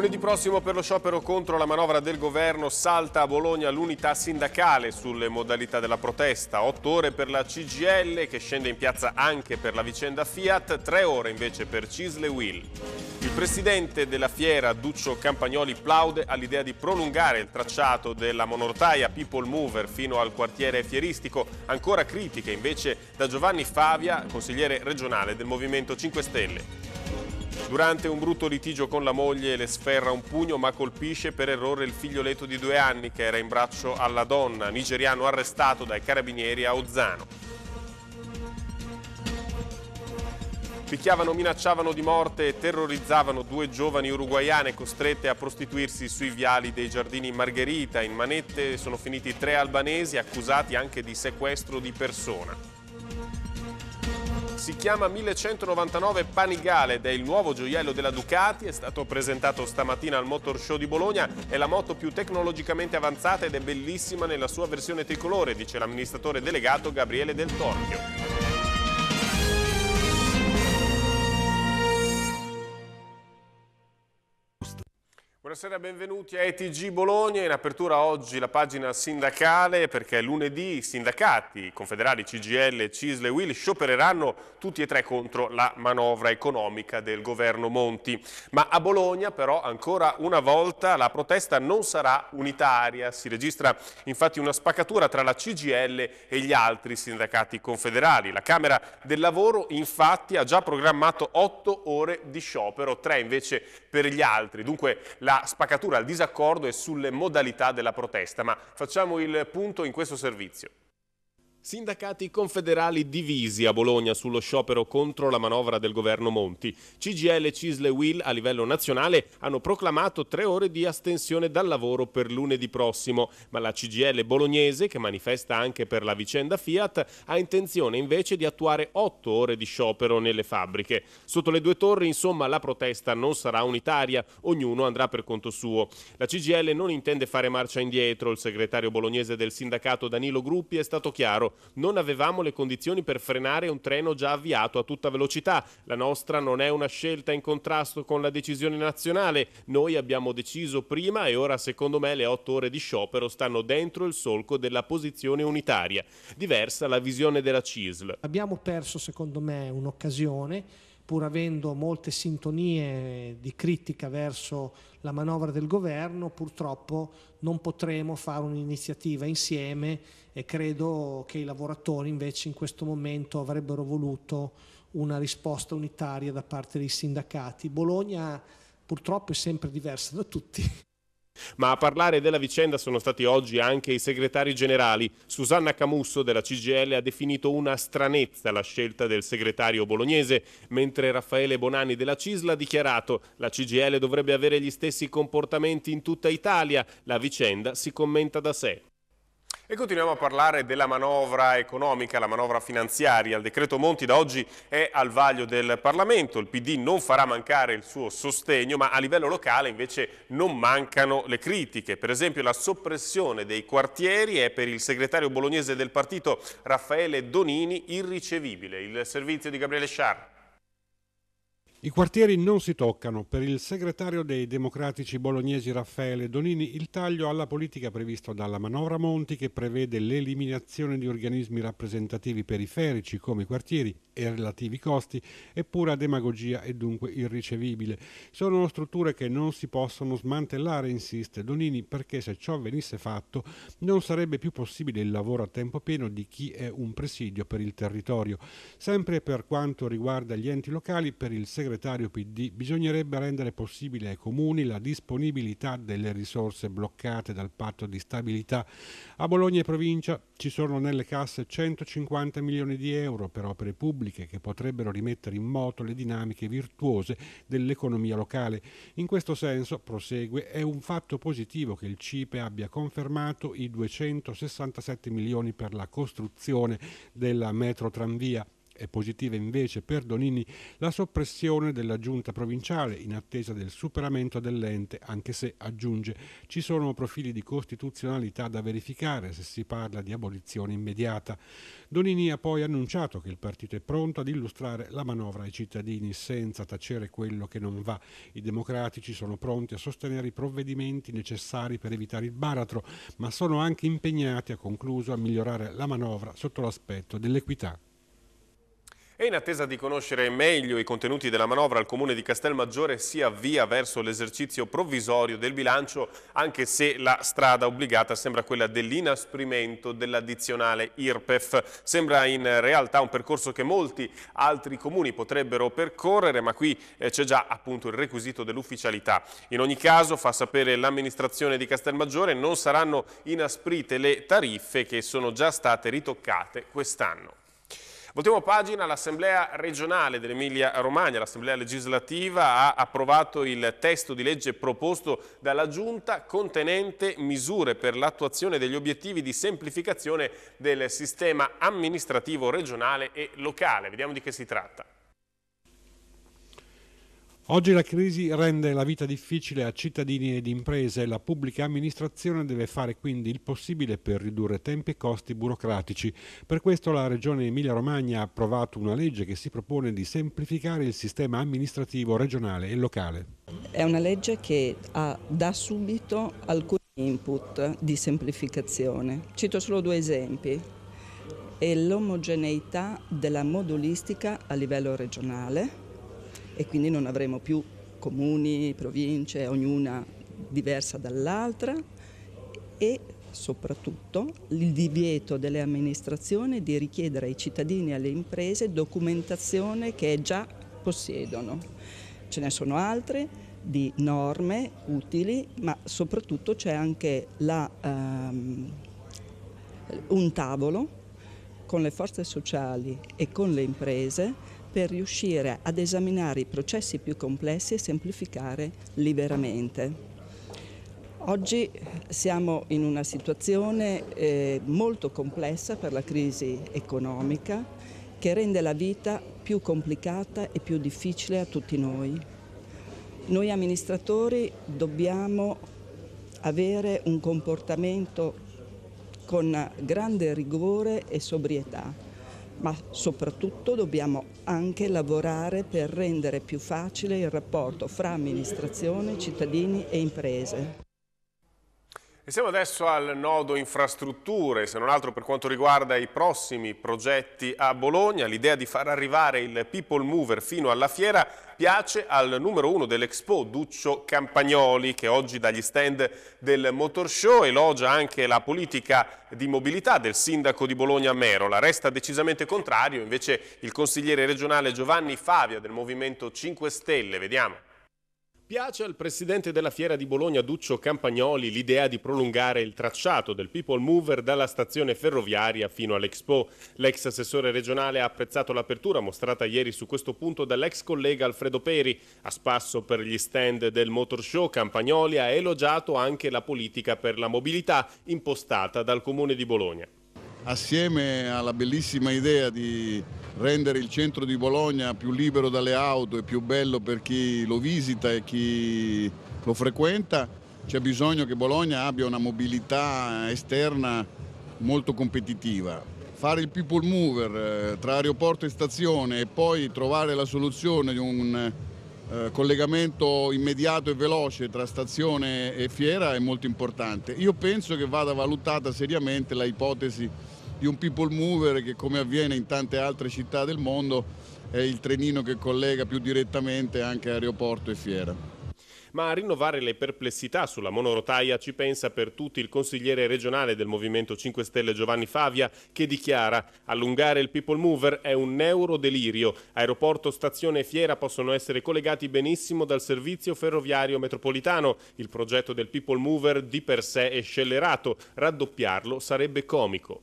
Lunedì prossimo per lo sciopero contro la manovra del governo salta a Bologna l'unità sindacale sulle modalità della protesta. Otto ore per la CGL che scende in piazza anche per la vicenda Fiat, tre ore invece per Cisle Will. Il presidente della fiera Duccio Campagnoli plaude all'idea di prolungare il tracciato della monortaia People Mover fino al quartiere fieristico. Ancora critiche invece da Giovanni Favia, consigliere regionale del Movimento 5 Stelle. Durante un brutto litigio con la moglie le sferra un pugno ma colpisce per errore il figlioletto di due anni che era in braccio alla donna, nigeriano arrestato dai carabinieri a Ozzano. Picchiavano, minacciavano di morte e terrorizzavano due giovani uruguaiane costrette a prostituirsi sui viali dei giardini Margherita. In manette sono finiti tre albanesi accusati anche di sequestro di persona. Si chiama 1199 Panigale ed è il nuovo gioiello della Ducati, è stato presentato stamattina al Motor Show di Bologna, è la moto più tecnologicamente avanzata ed è bellissima nella sua versione tricolore, dice l'amministratore delegato Gabriele Del Torchio. Buonasera, benvenuti a ETG Bologna. In apertura oggi la pagina sindacale perché lunedì i sindacati confederali CGL, Cisle e Will sciopereranno tutti e tre contro la manovra economica del governo Monti. Ma a Bologna però ancora una volta la protesta non sarà unitaria. Si registra infatti una spaccatura tra la CGL e gli altri sindacati confederali. La Camera del Lavoro infatti ha già programmato otto ore di sciopero, tre invece per gli altri. Dunque la spaccatura, al disaccordo e sulle modalità della protesta, ma facciamo il punto in questo servizio. Sindacati confederali divisi a Bologna sullo sciopero contro la manovra del governo Monti. CGL, e Cisle Will a livello nazionale hanno proclamato tre ore di astensione dal lavoro per lunedì prossimo, ma la CGL bolognese, che manifesta anche per la vicenda Fiat, ha intenzione invece di attuare otto ore di sciopero nelle fabbriche. Sotto le due torri, insomma, la protesta non sarà unitaria, ognuno andrà per conto suo. La CGL non intende fare marcia indietro, il segretario bolognese del sindacato Danilo Gruppi è stato chiaro non avevamo le condizioni per frenare un treno già avviato a tutta velocità. La nostra non è una scelta in contrasto con la decisione nazionale. Noi abbiamo deciso prima e ora secondo me le otto ore di sciopero stanno dentro il solco della posizione unitaria. Diversa la visione della CISL. Abbiamo perso secondo me un'occasione pur avendo molte sintonie di critica verso la manovra del governo, purtroppo non potremo fare un'iniziativa insieme e credo che i lavoratori invece in questo momento avrebbero voluto una risposta unitaria da parte dei sindacati. Bologna purtroppo è sempre diversa da tutti. Ma a parlare della vicenda sono stati oggi anche i segretari generali. Susanna Camusso della CGL ha definito una stranezza la scelta del segretario bolognese, mentre Raffaele Bonanni della CISL ha dichiarato la CGL dovrebbe avere gli stessi comportamenti in tutta Italia. La vicenda si commenta da sé. E continuiamo a parlare della manovra economica, la manovra finanziaria. Il decreto Monti da oggi è al vaglio del Parlamento. Il PD non farà mancare il suo sostegno, ma a livello locale invece non mancano le critiche. Per esempio la soppressione dei quartieri è per il segretario bolognese del partito Raffaele Donini irricevibile. Il servizio di Gabriele Sciarra. I quartieri non si toccano. Per il segretario dei democratici bolognesi Raffaele Donini il taglio alla politica previsto dalla manovra Monti che prevede l'eliminazione di organismi rappresentativi periferici come i quartieri e relativi costi è pura demagogia e dunque irricevibile. Sono strutture che non si possono smantellare, insiste Donini, perché se ciò venisse fatto non sarebbe più possibile il lavoro a tempo pieno di chi è un presidio per il territorio. Sempre per quanto riguarda gli enti locali, per il segretario PD bisognerebbe rendere possibile ai comuni la disponibilità delle risorse bloccate dal patto di stabilità. A Bologna e provincia ci sono nelle casse 150 milioni di euro per opere pubbliche pubbliche che potrebbero rimettere in moto le dinamiche virtuose dell'economia locale. In questo senso, prosegue, è un fatto positivo che il CIPE abbia confermato i 267 milioni per la costruzione della metro tranvia è positiva invece per Donini la soppressione della giunta provinciale in attesa del superamento dell'ente, anche se, aggiunge, ci sono profili di costituzionalità da verificare se si parla di abolizione immediata. Donini ha poi annunciato che il partito è pronto ad illustrare la manovra ai cittadini senza tacere quello che non va. I democratici sono pronti a sostenere i provvedimenti necessari per evitare il baratro, ma sono anche impegnati, ha concluso, a migliorare la manovra sotto l'aspetto dell'equità. E in attesa di conoscere meglio i contenuti della manovra, il Comune di Castelmaggiore si avvia verso l'esercizio provvisorio del bilancio, anche se la strada obbligata sembra quella dell'inasprimento dell'addizionale IRPEF. Sembra in realtà un percorso che molti altri comuni potrebbero percorrere, ma qui eh, c'è già appunto il requisito dell'ufficialità. In ogni caso, fa sapere l'amministrazione di Castelmaggiore, non saranno inasprite le tariffe che sono già state ritoccate quest'anno. Voltiamo pagina, l'Assemblea regionale dell'Emilia-Romagna, l'Assemblea legislativa ha approvato il testo di legge proposto dalla Giunta contenente misure per l'attuazione degli obiettivi di semplificazione del sistema amministrativo regionale e locale. Vediamo di che si tratta. Oggi la crisi rende la vita difficile a cittadini ed imprese e la pubblica amministrazione deve fare quindi il possibile per ridurre tempi e costi burocratici. Per questo la Regione Emilia-Romagna ha approvato una legge che si propone di semplificare il sistema amministrativo regionale e locale. È una legge che ha, da subito alcuni input di semplificazione. Cito solo due esempi e l'omogeneità della modulistica a livello regionale e quindi non avremo più comuni, province, ognuna diversa dall'altra e soprattutto il divieto delle amministrazioni di richiedere ai cittadini e alle imprese documentazione che già possiedono. Ce ne sono altre di norme utili, ma soprattutto c'è anche la, um, un tavolo con le forze sociali e con le imprese per riuscire ad esaminare i processi più complessi e semplificare liberamente. Oggi siamo in una situazione eh, molto complessa per la crisi economica che rende la vita più complicata e più difficile a tutti noi. Noi amministratori dobbiamo avere un comportamento con grande rigore e sobrietà ma soprattutto dobbiamo anche lavorare per rendere più facile il rapporto fra amministrazione, cittadini e imprese. Pensiamo adesso al nodo infrastrutture, se non altro per quanto riguarda i prossimi progetti a Bologna. L'idea di far arrivare il People Mover fino alla fiera piace al numero uno dell'Expo, Duccio Campagnoli, che oggi dagli stand del Motor Show elogia anche la politica di mobilità del sindaco di Bologna Merola. Resta decisamente contrario invece il consigliere regionale Giovanni Favia del Movimento 5 Stelle. Vediamo. Piace al presidente della fiera di Bologna Duccio Campagnoli l'idea di prolungare il tracciato del People Mover dalla stazione ferroviaria fino all'Expo. L'ex assessore regionale ha apprezzato l'apertura mostrata ieri su questo punto dall'ex collega Alfredo Peri. A spasso per gli stand del Motor Show Campagnoli ha elogiato anche la politica per la mobilità impostata dal comune di Bologna. Assieme alla bellissima idea di rendere il centro di Bologna più libero dalle auto e più bello per chi lo visita e chi lo frequenta, c'è bisogno che Bologna abbia una mobilità esterna molto competitiva. Fare il people mover eh, tra aeroporto e stazione e poi trovare la soluzione di un eh, collegamento immediato e veloce tra stazione e fiera è molto importante. Io penso che vada valutata seriamente la ipotesi di un people mover che come avviene in tante altre città del mondo è il trenino che collega più direttamente anche aeroporto e fiera. Ma a rinnovare le perplessità sulla monorotaia ci pensa per tutti il consigliere regionale del Movimento 5 Stelle Giovanni Favia che dichiara allungare il people mover è un neurodelirio. Aeroporto, stazione e fiera possono essere collegati benissimo dal servizio ferroviario metropolitano. Il progetto del people mover di per sé è scellerato, raddoppiarlo sarebbe comico.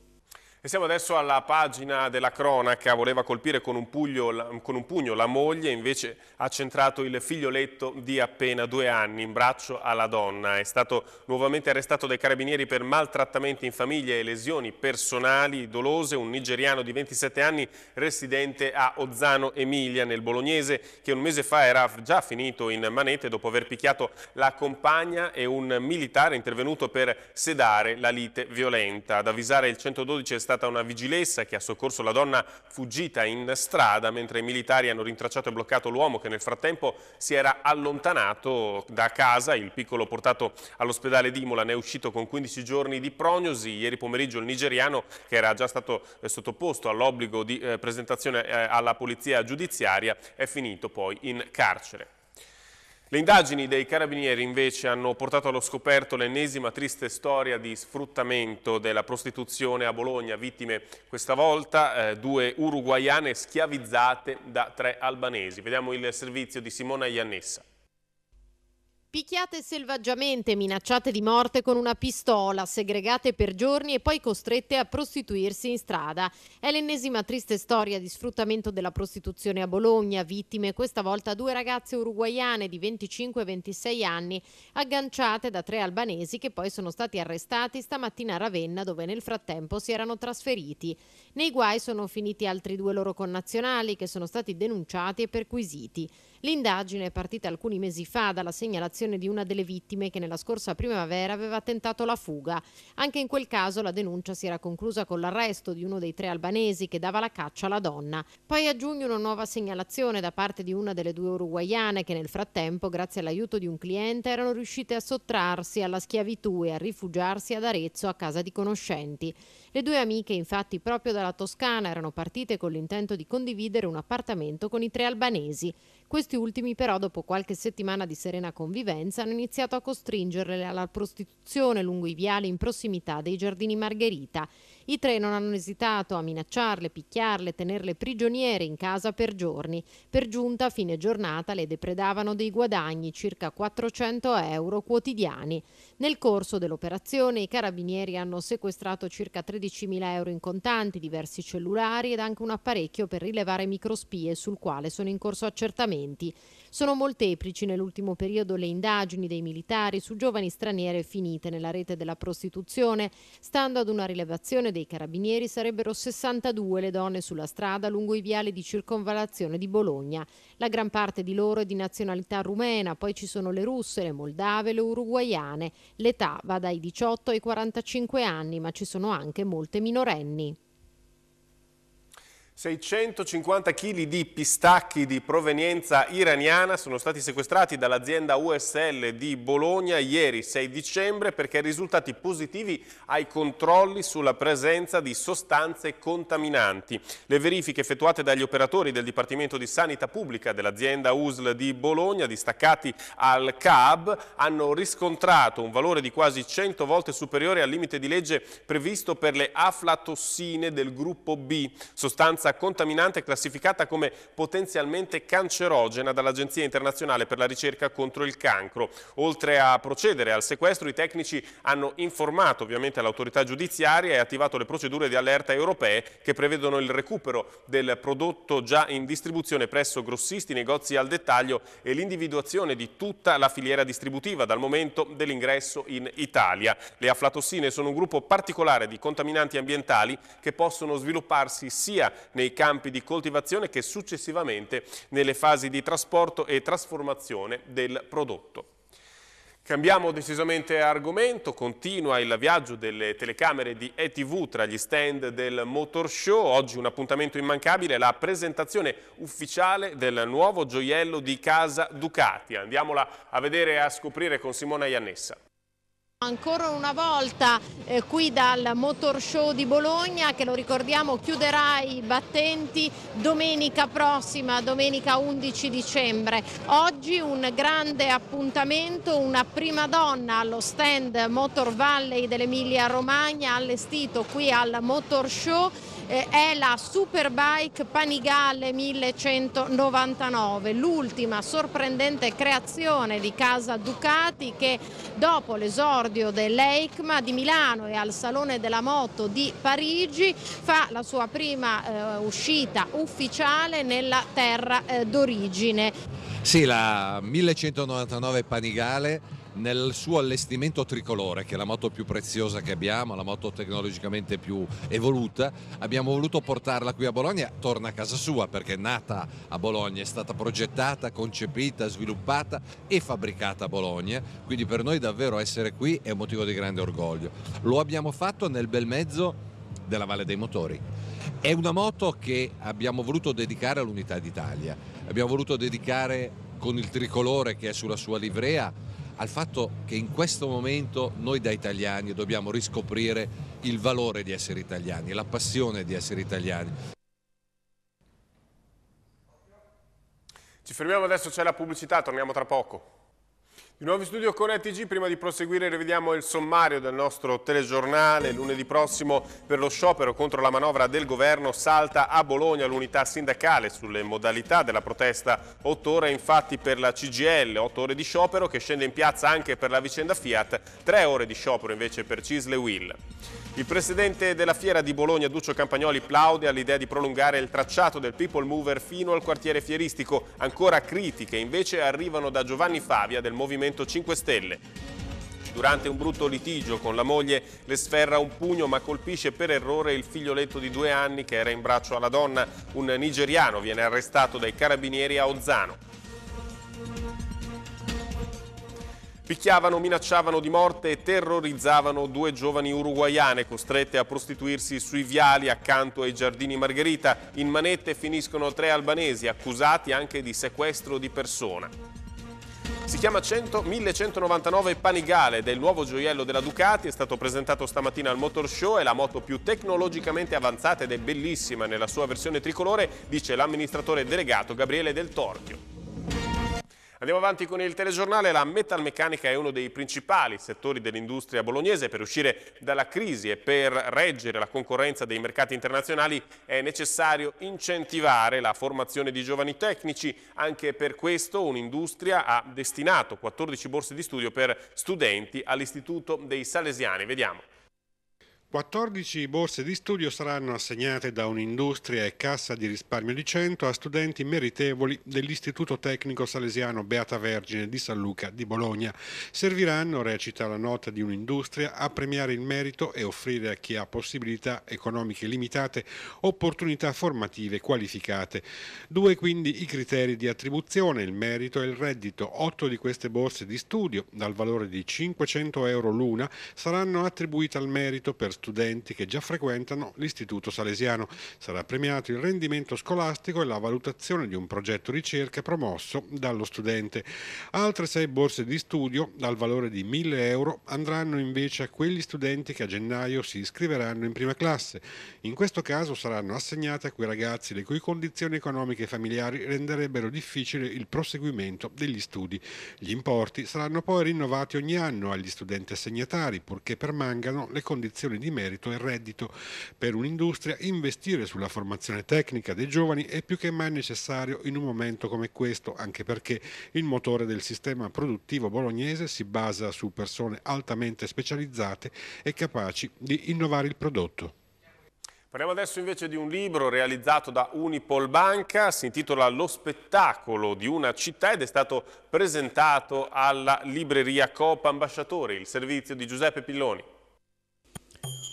Pensiamo adesso alla pagina della cronaca, voleva colpire con un, puglio, con un, pugno la moglie, invece ha centrato il figlioletto di appena due anni in braccio alla donna. È stato nuovamente arrestato dai carabinieri per maltrattamenti in famiglia e lesioni personali dolose, un nigeriano di 27 anni residente a Ozzano Emilia nel Bolognese che un mese fa era già finito in manete dopo aver picchiato la compagna e un militare intervenuto per sedare la lite violenta. Ad avvisare il 112 è stato stata una vigilessa che ha soccorso la donna fuggita in strada mentre i militari hanno rintracciato e bloccato l'uomo che nel frattempo si era allontanato da casa. Il piccolo portato all'ospedale di Imola ne è uscito con 15 giorni di prognosi. Ieri pomeriggio il nigeriano che era già stato eh, sottoposto all'obbligo di eh, presentazione eh, alla polizia giudiziaria è finito poi in carcere. Le indagini dei carabinieri invece hanno portato allo scoperto l'ennesima triste storia di sfruttamento della prostituzione a Bologna, vittime questa volta eh, due uruguaiane schiavizzate da tre albanesi. Vediamo il servizio di Simona Iannessa. Picchiate selvaggiamente, minacciate di morte con una pistola, segregate per giorni e poi costrette a prostituirsi in strada. È l'ennesima triste storia di sfruttamento della prostituzione a Bologna, vittime questa volta due ragazze uruguaiane di 25 e 26 anni, agganciate da tre albanesi che poi sono stati arrestati stamattina a Ravenna dove nel frattempo si erano trasferiti. Nei guai sono finiti altri due loro connazionali che sono stati denunciati e perquisiti. L'indagine è partita alcuni mesi fa dalla segnalazione di una delle vittime che nella scorsa primavera aveva tentato la fuga. Anche in quel caso la denuncia si era conclusa con l'arresto di uno dei tre albanesi che dava la caccia alla donna. Poi a giugno una nuova segnalazione da parte di una delle due uruguayane che nel frattempo, grazie all'aiuto di un cliente, erano riuscite a sottrarsi alla schiavitù e a rifugiarsi ad Arezzo a casa di conoscenti. Le due amiche infatti proprio dalla Toscana erano partite con l'intento di condividere un appartamento con i tre albanesi. Questi ultimi però dopo qualche settimana di serena convivenza hanno iniziato a costringerle alla prostituzione lungo i viali in prossimità dei giardini Margherita i tre non hanno esitato a minacciarle, picchiarle, tenerle prigioniere in casa per giorni. Per giunta a fine giornata le depredavano dei guadagni, circa 400 euro quotidiani. Nel corso dell'operazione i carabinieri hanno sequestrato circa 13.000 euro in contanti, diversi cellulari ed anche un apparecchio per rilevare microspie sul quale sono in corso accertamenti. Sono molteplici nell'ultimo periodo le indagini dei militari su giovani straniere finite nella rete della prostituzione. Stando ad una rilevazione dei carabinieri sarebbero 62 le donne sulla strada lungo i viali di circonvalazione di Bologna. La gran parte di loro è di nazionalità rumena, poi ci sono le russe, le moldave, le uruguayane. L'età va dai 18 ai 45 anni, ma ci sono anche molte minorenni. 650 kg di pistacchi di provenienza iraniana sono stati sequestrati dall'azienda USL di Bologna ieri 6 dicembre perché risultati positivi ai controlli sulla presenza di sostanze contaminanti. Le verifiche effettuate dagli operatori del Dipartimento di Sanità Pubblica dell'azienda USL di Bologna, distaccati al CAB, hanno riscontrato un valore di quasi 100 volte superiore al limite di legge previsto per le aflatossine del gruppo B, sostanza sostanza contaminante classificata come potenzialmente cancerogena dall'Agenzia internazionale per la ricerca contro il cancro. Oltre a procedere al sequestro, i tecnici hanno informato ovviamente l'autorità giudiziaria e attivato le procedure di allerta europee che prevedono il recupero del prodotto già in distribuzione presso grossisti, negozi al dettaglio e l'individuazione di tutta la filiera distributiva dal momento dell'ingresso in Italia. Le aflatossine sono un gruppo particolare di contaminanti ambientali che possono svilupparsi sia nei campi di coltivazione che successivamente nelle fasi di trasporto e trasformazione del prodotto. Cambiamo decisamente argomento, continua il viaggio delle telecamere di ETV tra gli stand del Motor Show, oggi un appuntamento immancabile, la presentazione ufficiale del nuovo gioiello di casa Ducati. Andiamola a vedere e a scoprire con Simona Iannessa. Ancora una volta eh, qui dal Motor Show di Bologna che lo ricordiamo chiuderà i battenti domenica prossima, domenica 11 dicembre. Oggi un grande appuntamento, una prima donna allo stand Motor Valley dell'Emilia Romagna allestito qui al Motor Show eh, è la Superbike Panigale 1199, l'ultima sorprendente creazione di casa Ducati che dopo l'esordio dell'EICMA di Milano e al Salone della Moto di Parigi fa la sua prima eh, uscita ufficiale nella terra eh, d'origine. Sì, la 1199 Panigale nel suo allestimento tricolore, che è la moto più preziosa che abbiamo, la moto tecnologicamente più evoluta, abbiamo voluto portarla qui a Bologna, torna a casa sua perché è nata a Bologna, è stata progettata, concepita, sviluppata e fabbricata a Bologna, quindi per noi davvero essere qui è un motivo di grande orgoglio. Lo abbiamo fatto nel bel mezzo della Valle dei Motori. È una moto che abbiamo voluto dedicare all'unità d'Italia, abbiamo voluto dedicare con il tricolore che è sulla sua livrea al fatto che in questo momento noi da italiani dobbiamo riscoprire il valore di essere italiani, la passione di essere italiani. Ci fermiamo adesso, c'è la pubblicità, torniamo tra poco. Di nuovo studio con ETG, prima di proseguire rivediamo il sommario del nostro telegiornale. Lunedì prossimo per lo sciopero contro la manovra del governo salta a Bologna l'unità sindacale sulle modalità della protesta. Otto ore infatti per la CGL, otto ore di sciopero che scende in piazza anche per la vicenda Fiat, tre ore di sciopero invece per Cisle Will. Il presidente della fiera di Bologna, Duccio Campagnoli, plaude all'idea di prolungare il tracciato del People Mover fino al quartiere fieristico. Ancora critiche invece arrivano da Giovanni Favia del Movimento 5 Stelle. Durante un brutto litigio con la moglie le sferra un pugno ma colpisce per errore il figlioletto di due anni che era in braccio alla donna. Un nigeriano viene arrestato dai carabinieri a Ozzano. Picchiavano, minacciavano di morte e terrorizzavano due giovani uruguaiane costrette a prostituirsi sui viali accanto ai giardini Margherita. In manette finiscono tre albanesi accusati anche di sequestro di persona. Si chiama 100, 1199 Panigale ed è il nuovo gioiello della Ducati, è stato presentato stamattina al Motor Show, è la moto più tecnologicamente avanzata ed è bellissima nella sua versione tricolore, dice l'amministratore delegato Gabriele Del Torchio. Andiamo avanti con il telegiornale, la metalmeccanica è uno dei principali settori dell'industria bolognese per uscire dalla crisi e per reggere la concorrenza dei mercati internazionali è necessario incentivare la formazione di giovani tecnici, anche per questo un'industria ha destinato 14 borse di studio per studenti all'Istituto dei Salesiani. Vediamo. 14 borse di studio saranno assegnate da un'industria e cassa di risparmio di 100 a studenti meritevoli dell'Istituto Tecnico Salesiano Beata Vergine di San Luca di Bologna. Serviranno, recita la nota di un'industria, a premiare il merito e offrire a chi ha possibilità economiche limitate opportunità formative qualificate. Due quindi i criteri di attribuzione, il merito e il reddito. Otto di queste borse di studio, dal valore di 500 euro l'una, saranno attribuite al merito per studenti che già frequentano l'Istituto Salesiano. Sarà premiato il rendimento scolastico e la valutazione di un progetto ricerca promosso dallo studente. Altre sei borse di studio, dal valore di 1000 euro, andranno invece a quegli studenti che a gennaio si iscriveranno in prima classe. In questo caso saranno assegnate a quei ragazzi le cui condizioni economiche e familiari renderebbero difficile il proseguimento degli studi. Gli importi saranno poi rinnovati ogni anno agli studenti assegnatari, purché permangano le condizioni di di merito e reddito. Per un'industria investire sulla formazione tecnica dei giovani è più che mai necessario in un momento come questo, anche perché il motore del sistema produttivo bolognese si basa su persone altamente specializzate e capaci di innovare il prodotto. Parliamo adesso invece di un libro realizzato da Unipol Banca, si intitola Lo spettacolo di una città ed è stato presentato alla libreria Coop Ambasciatori, il servizio di Giuseppe Pilloni.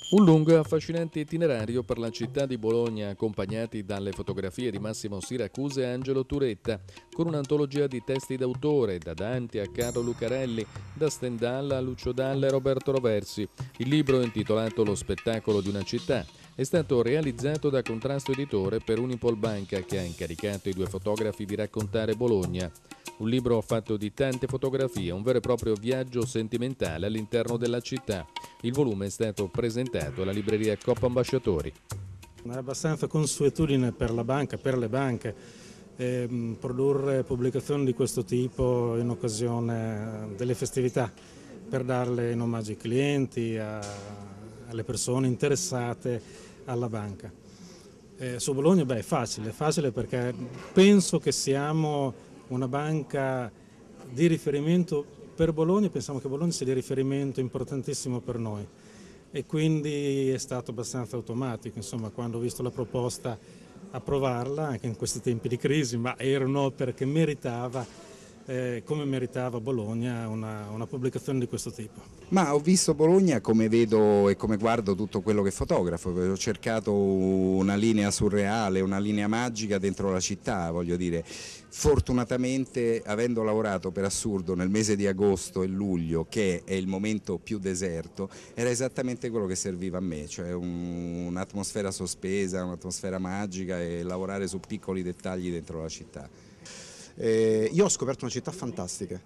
Un lungo e affascinante itinerario per la città di Bologna, accompagnati dalle fotografie di Massimo Siracusa e Angelo Turetta, con un'antologia di testi d'autore, da Dante a Carlo Lucarelli, da Stendhal a Lucio Dalla e Roberto Roversi. Il libro, intitolato Lo spettacolo di una città, è stato realizzato da Contrasto Editore per Unipol Banca, che ha incaricato i due fotografi di raccontare Bologna. Un libro fatto di tante fotografie, un vero e proprio viaggio sentimentale all'interno della città. Il volume è stato presentato alla libreria Coppa Ambasciatori. Era abbastanza consuetudine per la banca, per le banche, ehm, produrre pubblicazioni di questo tipo in occasione delle festività per darle in omaggio ai clienti, a, alle persone interessate alla banca. Eh, su Bologna beh, è facile, è facile perché penso che siamo una banca di riferimento per Bologna, pensiamo che Bologna sia di riferimento importantissimo per noi e quindi è stato abbastanza automatico, insomma quando ho visto la proposta approvarla, anche in questi tempi di crisi, ma era un'opera che meritava eh, come meritava Bologna una, una, pubblicazione di questo tipo. Ma ho visto Bologna come vedo e come guardo tutto quello che fotografo, ho cercato una linea surreale, una linea magica dentro la città, voglio dire. Fortunatamente avendo lavorato per assurdo nel mese di agosto e luglio, che è il momento più deserto, era esattamente quello che serviva a me, cioè un'atmosfera sospesa, un'atmosfera magica e lavorare su piccoli dettagli dentro la città. Eh, io ho scoperto una città fantastica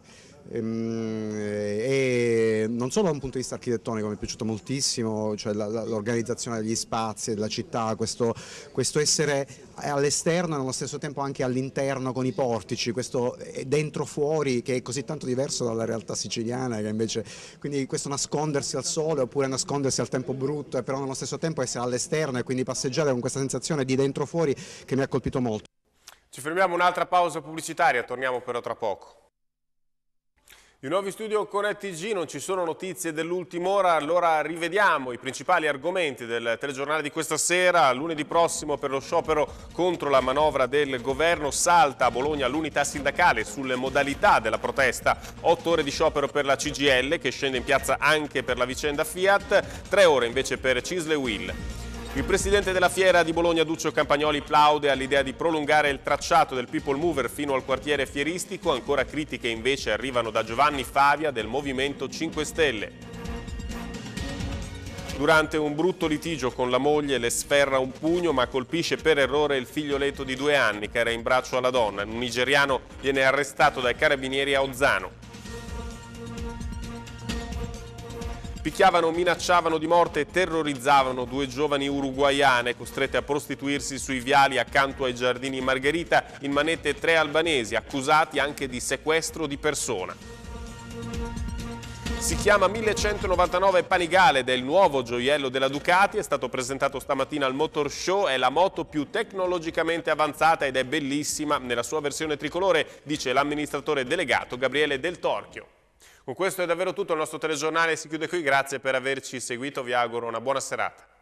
ehm, eh, e non solo da un punto di vista architettonico mi è piaciuto moltissimo, cioè l'organizzazione degli spazi, della città, questo, questo essere all'esterno e allo stesso tempo anche all'interno con i portici, questo eh, dentro fuori che è così tanto diverso dalla realtà siciliana che invece, quindi questo nascondersi al sole oppure nascondersi al tempo brutto e eh, però nello stesso tempo essere all'esterno e quindi passeggiare con questa sensazione di dentro fuori che mi ha colpito molto. Ci fermiamo un'altra pausa pubblicitaria, torniamo però tra poco. Di nuovo in studio con TG non ci sono notizie dell'ultima ora, allora rivediamo i principali argomenti del telegiornale di questa sera. Lunedì prossimo per lo sciopero contro la manovra del governo salta a Bologna l'unità sindacale sulle modalità della protesta. Otto ore di sciopero per la CGL che scende in piazza anche per la vicenda Fiat, tre ore invece per Cisle Will. Il presidente della fiera di Bologna Duccio Campagnoli plaude all'idea di prolungare il tracciato del People Mover fino al quartiere fieristico, ancora critiche invece arrivano da Giovanni Favia del Movimento 5 Stelle. Durante un brutto litigio con la moglie le sferra un pugno ma colpisce per errore il figlioletto di due anni che era in braccio alla donna. Un nigeriano viene arrestato dai carabinieri a Ozzano. Picchiavano, minacciavano di morte e terrorizzavano due giovani uruguaiane costrette a prostituirsi sui viali accanto ai giardini Margherita in manette tre albanesi accusati anche di sequestro di persona. Si chiama 1199 Panigale ed è il nuovo gioiello della Ducati, è stato presentato stamattina al Motor Show, è la moto più tecnologicamente avanzata ed è bellissima nella sua versione tricolore, dice l'amministratore delegato Gabriele Del Torchio. Con questo è davvero tutto, il nostro telegiornale si chiude qui, grazie per averci seguito, vi auguro una buona serata.